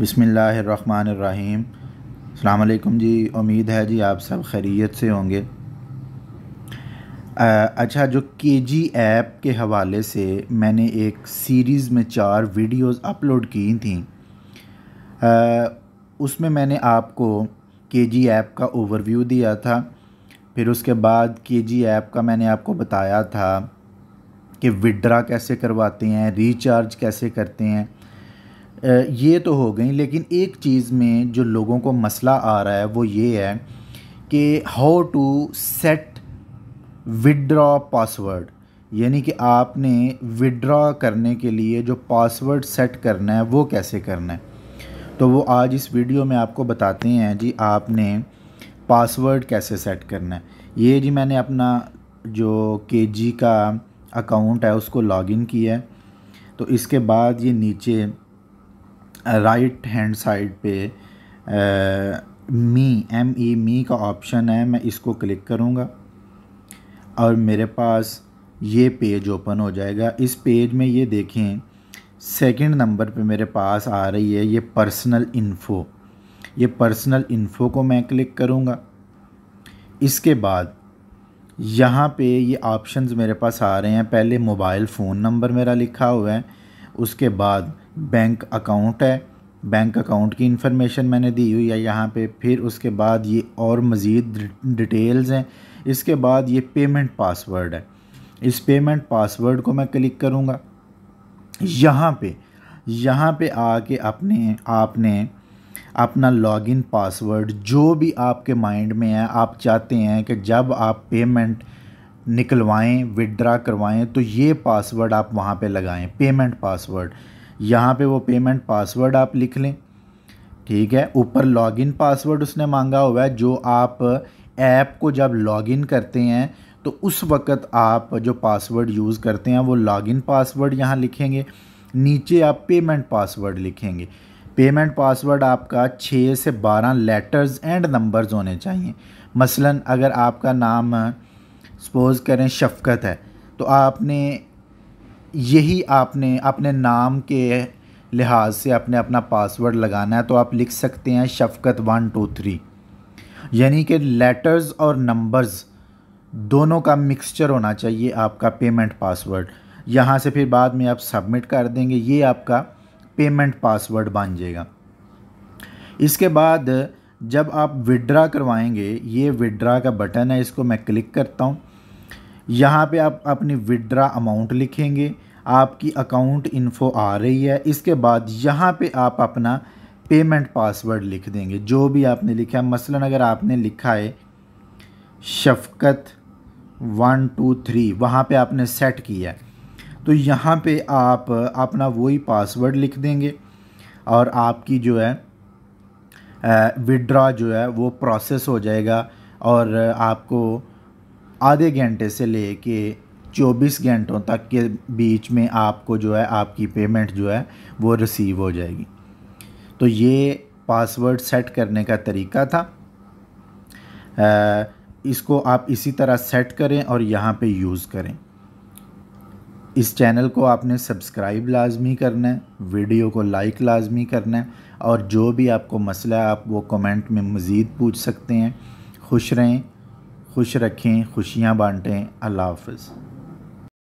बिसमीम् अलकुम जी उम्मीद है जी आप सब खैरियत से होंगे अच्छा जो के जी ऐप के हवाले से मैंने एक सीरीज़ में चार वीडियोस अपलोड की थी उसमें मैंने आपको के जी ऐप का ओवरव्यू दिया था फिर उसके बाद के जी ऐप का मैंने आपको बताया था कि विड्रा कैसे करवाते हैं रिचार्ज कैसे करते हैं ये तो हो गई लेकिन एक चीज़ में जो लोगों को मसला आ रहा है वो ये है कि how to set withdraw password यानी कि आपने विड्रॉ करने के लिए जो पासवर्ड सेट करना है वो कैसे करना है तो वो आज इस वीडियो में आपको बताते हैं जी आपने पासवर्ड कैसे सेट करना है ये जी मैंने अपना जो के जी का अकाउंट है उसको लॉगिन किया है तो इसके बाद ये नीचे राइट हैंड साइड पे मी एम ई मी का ऑप्शन है मैं इसको क्लिक करूँगा और मेरे पास ये पेज ओपन हो जाएगा इस पेज में ये देखें सेकंड नंबर पे मेरे पास आ रही है ये पर्सनल इन्फ़ो ये पर्सनल इन्फ़ो को मैं क्लिक करूँगा इसके बाद यहाँ पे ये ऑप्शंस मेरे पास आ रहे हैं पहले मोबाइल फ़ोन नंबर मेरा लिखा हुआ है उसके बाद बैंक अकाउंट है बैंक अकाउंट की इन्फॉर्मेशन मैंने दी हुई है यहाँ पे फिर उसके बाद ये और मज़ीद डिटेल्स हैं इसके बाद ये पेमेंट पासवर्ड है इस पेमेंट पासवर्ड को मैं क्लिक करूँगा यहाँ पे यहाँ पे आके अपने आपने अपना लॉगिन पासवर्ड जो भी आपके माइंड में है आप चाहते हैं कि जब आप पेमेंट निकलवाएं विदड्रा करवाएं तो ये पासवर्ड आप वहाँ पे लगाएं पेमेंट पासवर्ड यहाँ पे वो पेमेंट पासवर्ड आप लिख लें ठीक है ऊपर लॉगिन पासवर्ड उसने मांगा हुआ है जो आप ऐप को जब लॉगिन करते हैं तो उस वक्त आप जो पासवर्ड यूज़ करते हैं वो लॉगिन पासवर्ड यहाँ लिखेंगे नीचे आप पेमेंट पासवर्ड लिखेंगे पेमेंट पासवर्ड आपका छः से बारह लेटर्स एंड नंबर्स होने चाहिए मसलन अगर आपका नाम सपोज़ करें शफकत है तो आपने यही आपने अपने नाम के लिहाज से अपने अपना पासवर्ड लगाना है तो आप लिख सकते हैं शफकत वन टू थ्री यानी कि लेटर्स और नंबर्स दोनों का मिक्सचर होना चाहिए आपका पेमेंट पासवर्ड यहाँ से फिर बाद में आप सबमिट कर देंगे ये आपका पेमेंट पासवर्ड बन जाएगा इसके बाद जब आप विड्रा करवाएंगे ये विड्रा का बटन है इसको मैं क्लिक करता हूँ यहाँ पे आप अपनी विड्रा अमाउंट लिखेंगे आपकी अकाउंट इन्फो आ रही है इसके बाद यहाँ पे आप अपना पेमेंट पासवर्ड लिख देंगे जो भी आपने लिखा है मसलन अगर आपने लिखा है शफकत वन टू थ्री वहाँ पे आपने सेट किया है तो यहाँ पे आप अपना वही पासवर्ड लिख देंगे और आपकी जो है विड्रा जो है वो प्रोसेस हो जाएगा और आपको आधे घंटे से ले के 24 घंटों तक के बीच में आपको जो है आपकी पेमेंट जो है वो रिसीव हो जाएगी तो ये पासवर्ड सेट करने का तरीका था आ, इसको आप इसी तरह सेट करें और यहाँ पे यूज़ करें इस चैनल को आपने सब्सक्राइब लाजमी करना है वीडियो को लाइक लाजमी करना है और जो भी आपको मसला है आप वो कमेंट में मज़ीद पूछ सकते हैं खुश रहें खुश रखें खुशियाँ बांटें अल्लाह हाफिज़